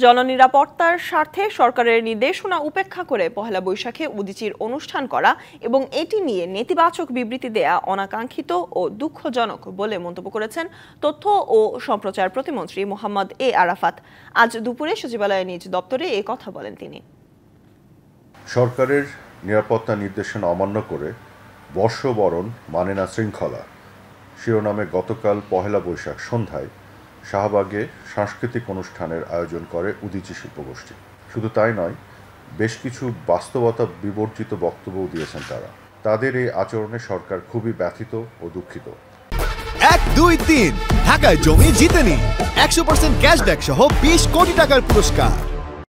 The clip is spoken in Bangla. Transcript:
জননিরাপত্তার স্বার্থে সরকারের নির্দেশনা উপেক্ষা করে পহেলা বৈশাখে উদিচির অনুষ্ঠান করা এবং এটি নিয়ে নেতিবাচক বিবৃতি দেয়া অনাকাঙ্ক্ষিত ও দুঃখজনক বলে মন্তব্য করেছেন তথ্য ও সম্প্রচার প্রতিমন্ত্রী মোহাম্মদ এ আরাফাত আজ দুপুরে সচিবালয়ে নিজ দপ্তরে এ কথা বলেন তিনি সরকারের নিরাপত্তা নির্দেশনা অমান্য করে বর্ষবরণ মানে না শৃঙ্খলা শিরোনামে গতকাল পহেলা বৈশাখ সন্ধ্যায় শাহবাগে সাংস্কৃতিক অনুষ্ঠানের আয়োজন করে উদীচী শিল্পগোষ্ঠী শুধু তাই নয় বেশ কিছু বাস্তবতা বিবর্জিত বক্তব্যও দিয়েছেন তারা তাদের এই আচরণে সরকার খুবই ব্যথিত ও দুঃখিত এক দুই তিন ঢাকায় জমি জিতে একশো পার্সেন্ট ক্যাশব্যাক সহ বিশ কোটি টাকার পুরস্কার